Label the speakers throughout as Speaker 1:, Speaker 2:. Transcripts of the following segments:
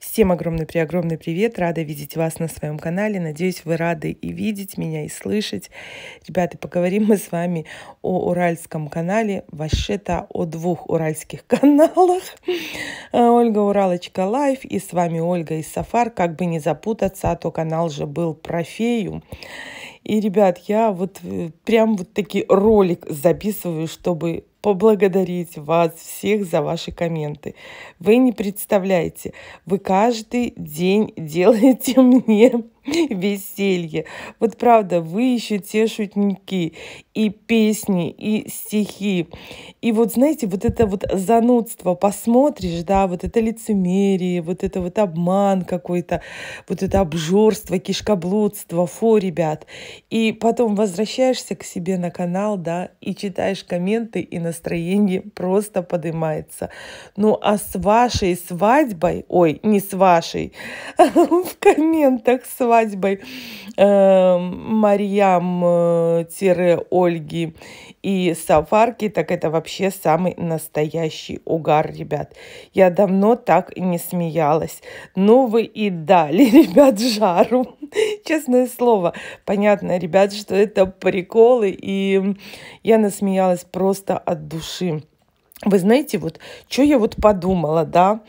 Speaker 1: Всем огромный-преогромный привет! Рада видеть вас на своем канале. Надеюсь, вы рады и видеть меня, и слышать. Ребята, поговорим мы с вами о Уральском канале. Вообще-то о двух уральских каналах. Э, Ольга Уралочка Лайф и с вами Ольга из Сафар. Как бы не запутаться, а то канал же был про фею. И, ребят, я вот э, прям вот такие ролик записываю, чтобы поблагодарить вас всех за ваши комменты. Вы не представляете, вы каждый день делаете мне веселье. Вот правда, вы еще те шутники, и песни, и стихи. И вот, знаете, вот это вот занудство, посмотришь, да, вот это лицемерие, вот это вот обман какой-то, вот это обжорство, кишкоблудство, фу ребят. И потом возвращаешься к себе на канал, да, и читаешь комменты, и настроение просто поднимается. Ну, а с вашей свадьбой, ой, не с вашей, в комментах с вами свадьбой эм, э, Марьям-Ольги и Сафарки, так это вообще самый настоящий угар, ребят. Я давно так и не смеялась. Ну вы и дали, ребят, жару. Честное слово. Понятно, ребят, что это приколы, и я насмеялась просто от души. Вы знаете, вот что я вот подумала, да,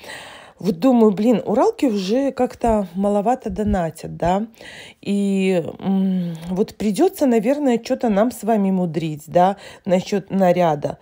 Speaker 1: вот думаю, блин, уралки уже как-то маловато донатят, да. И вот придется, наверное, что-то нам с вами мудрить, да, насчет наряда.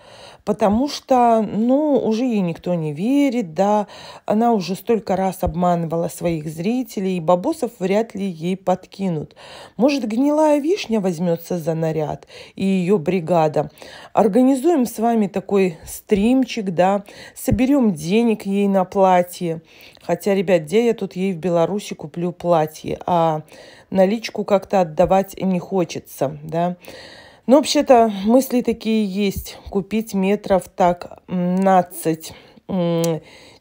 Speaker 1: Потому что, ну, уже ей никто не верит, да, она уже столько раз обманывала своих зрителей, и бабосов вряд ли ей подкинут. Может, гнилая вишня возьмется за наряд и ее бригада. Организуем с вами такой стримчик, да, соберем денег ей на платье, Хотя, ребят, где я тут ей в Беларуси куплю платье? А наличку как-то отдавать не хочется, да. Ну, вообще-то, мысли такие есть. Купить метров так 15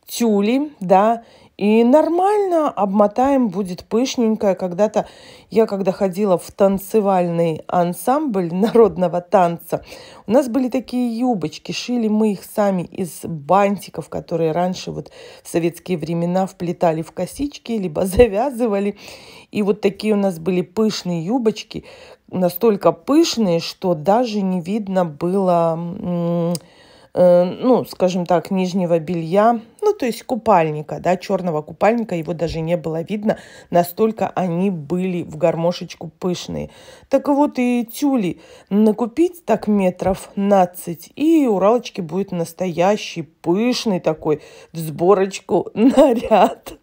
Speaker 1: тюли, да, и нормально обмотаем, будет пышненькое. Когда-то я, когда ходила в танцевальный ансамбль народного танца, у нас были такие юбочки. Шили мы их сами из бантиков, которые раньше вот в советские времена вплетали в косички, либо завязывали. И вот такие у нас были пышные юбочки, настолько пышные, что даже не видно было Э, ну, скажем так, нижнего белья, ну, то есть купальника, да, черного купальника, его даже не было видно, настолько они были в гармошечку пышные. Так вот и тюли накупить так метров 15, и Уралочки будет настоящий, пышный такой в сборочку наряд.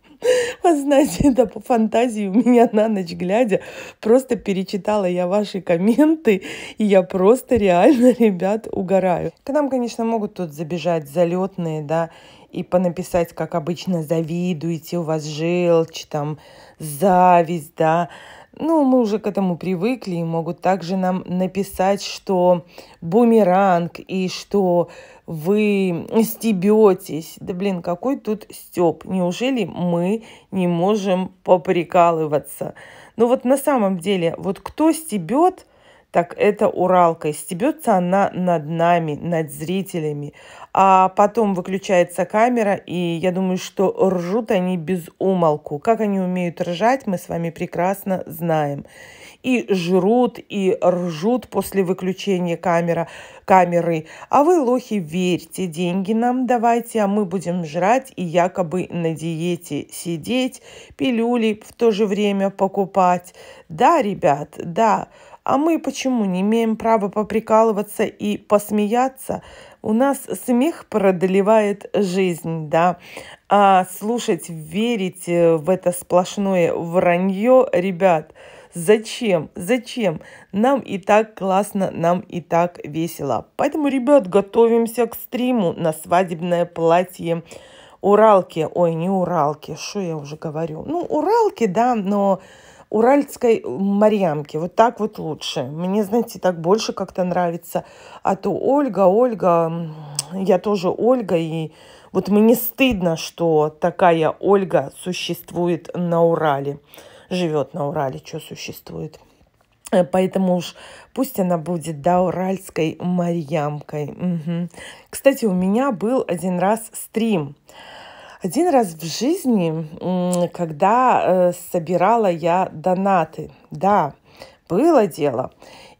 Speaker 1: А знаете, да по фантазии у меня на ночь глядя, просто перечитала я ваши комменты, и я просто реально, ребят, угораю. К нам, конечно, могут тут забежать залетные, да, и понаписать, как обычно, завидуете, у вас желчь, там, зависть, да, ну, мы уже к этому привыкли и могут также нам написать, что бумеранг и что вы стебетесь. Да блин, какой тут степ? Неужели мы не можем поприкалываться? Но ну, вот на самом деле, вот кто стебет – так это Уралка. И стебется она над нами, над зрителями. А потом выключается камера, и я думаю, что ржут они без умолку. Как они умеют ржать, мы с вами прекрасно знаем. И жрут, и ржут после выключения камера, камеры. А вы, лохи, верьте, деньги нам давайте, а мы будем жрать и якобы на диете сидеть, пилюли в то же время покупать. Да, ребят, да. А мы почему не имеем права поприкалываться и посмеяться? У нас смех продлевает жизнь, да. А слушать, верить э, в это сплошное вранье, ребят, Зачем? Зачем? Нам и так классно, нам и так весело. Поэтому, ребят, готовимся к стриму на свадебное платье Уралки. Ой, не Уралки, что я уже говорю? Ну, Уралки, да, но уральской Марьямки. Вот так вот лучше. Мне, знаете, так больше как-то нравится. А то Ольга, Ольга, я тоже Ольга, и вот мне стыдно, что такая Ольга существует на Урале. Живет на Урале, что существует. Э, поэтому уж пусть она будет, да, уральской Марьямкой. Угу. Кстати, у меня был один раз стрим. Один раз в жизни, когда э, собирала я донаты, да, было дело.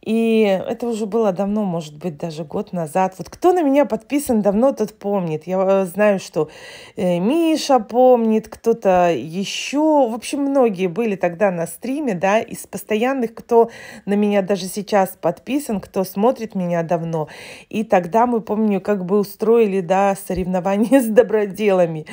Speaker 1: И это уже было давно, может быть, даже год назад. Вот кто на меня подписан давно, тот помнит. Я э, знаю, что э, Миша помнит, кто-то еще. В общем, многие были тогда на стриме, да, из постоянных, кто на меня даже сейчас подписан, кто смотрит меня давно. И тогда мы, помню, как бы устроили, да, соревнования с доброделами.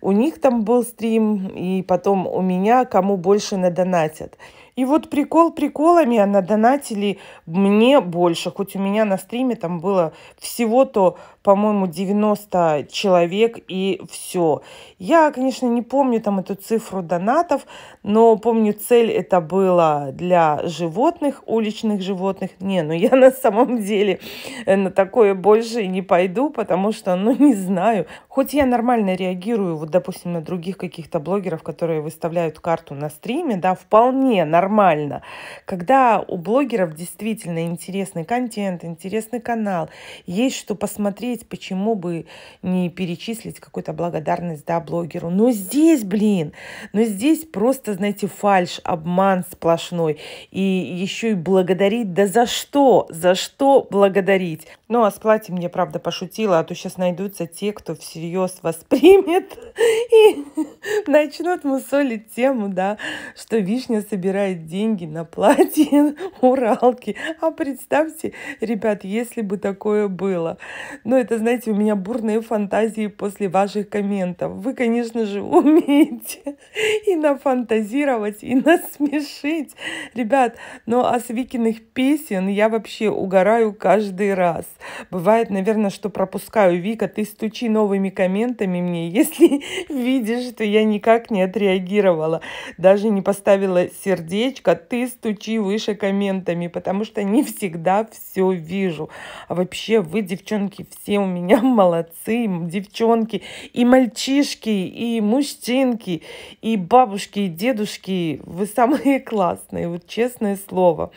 Speaker 1: У них там был стрим, и потом у меня, кому больше надонатят. И вот прикол приколами, а на донатили мне больше. Хоть у меня на стриме там было всего-то, по-моему, 90 человек и все. Я, конечно, не помню там эту цифру донатов, но помню цель это была для животных, уличных животных. Не, ну я на самом деле э, на такое больше не пойду, потому что, ну не знаю. Хоть я нормально реагирую, вот, допустим, на других каких-то блогеров, которые выставляют карту на стриме, да, вполне нормально нормально. Когда у блогеров действительно интересный контент, интересный канал, есть что посмотреть, почему бы не перечислить какую-то благодарность, да, блогеру. Но здесь, блин, но здесь просто, знаете, фальш, обман сплошной. И еще и благодарить, да за что? За что благодарить? Ну, а с платьем я, правда, пошутила, а то сейчас найдутся те, кто всерьез воспримет и начнут мусолить тему, да, что вишня собирает тратит деньги на платье Уралки. А представьте, ребят, если бы такое было. Но ну, это, знаете, у меня бурные фантазии после ваших комментов. Вы, конечно же, умеете и нафантазировать, и насмешить. Ребят, ну а с Викиных песен я вообще угораю каждый раз. Бывает, наверное, что пропускаю. Вика, ты стучи новыми комментами мне, если видишь, что я никак не отреагировала. Даже не поставила сердечко печка, ты стучи выше комментами, потому что не всегда все вижу. А вообще вы, девчонки, все у меня молодцы, девчонки, и мальчишки, и мужчинки, и бабушки, и дедушки, вы самые классные, вот честное слово.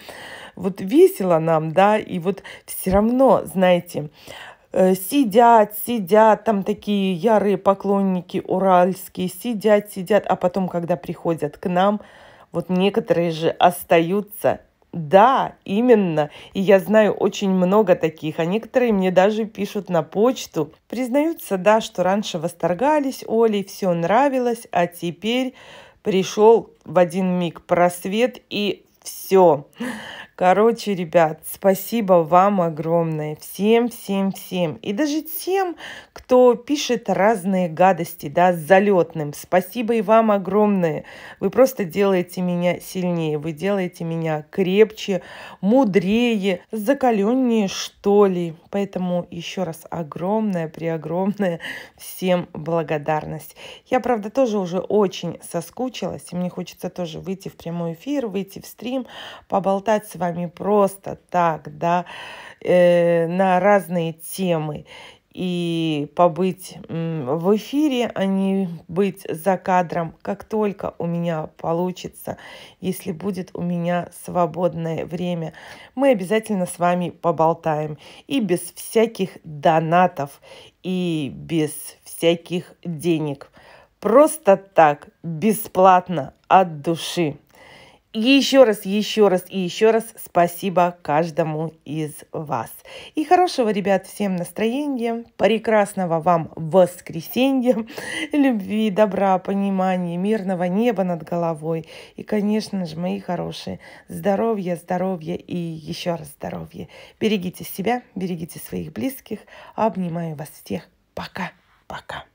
Speaker 1: Вот весело нам, да, и вот все равно, знаете, э, сидят, сидят, там такие ярые поклонники уральские, сидят, сидят, а потом, когда приходят к нам, вот некоторые же остаются. Да, именно. И я знаю очень много таких, а некоторые мне даже пишут на почту. Признаются, да, что раньше восторгались Олей, все нравилось, а теперь пришел в один миг просвет и все. Короче, ребят, спасибо вам огромное. Всем, всем, всем. И даже тем, кто пишет разные гадости, да, с залетным. Спасибо и вам огромное. Вы просто делаете меня сильнее. Вы делаете меня крепче, мудрее, закаленнее, что ли. Поэтому еще раз огромное, преогромное всем благодарность. Я, правда, тоже уже очень соскучилась. И мне хочется тоже выйти в прямой эфир, выйти в стрим, поболтать с вами вами просто так, да, э, на разные темы и побыть в эфире, а не быть за кадром, как только у меня получится, если будет у меня свободное время. Мы обязательно с вами поболтаем и без всяких донатов, и без всяких денег. Просто так, бесплатно, от души еще раз, еще раз и еще раз спасибо каждому из вас. И хорошего, ребят, всем настроения, прекрасного вам воскресенья, любви, добра, понимания, мирного неба над головой. И, конечно же, мои хорошие, здоровья, здоровья и еще раз здоровья. Берегите себя, берегите своих близких. Обнимаю вас всех. Пока, пока.